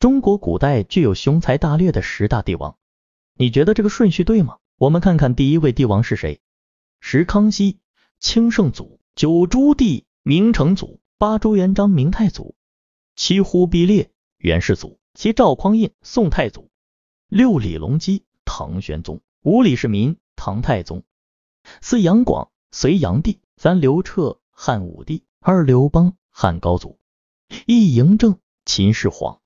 中国古代具有雄才大略的十大帝王，你觉得这个顺序对吗？我们看看第一位帝王是谁：十康熙清圣祖，九朱棣明成祖，八朱元璋明太祖，七忽必烈元世祖，七赵匡胤宋太祖，六李隆基唐玄宗，五李世民唐太宗，四杨广隋炀帝，三刘彻汉武帝，二刘邦汉高祖，一嬴政秦始皇。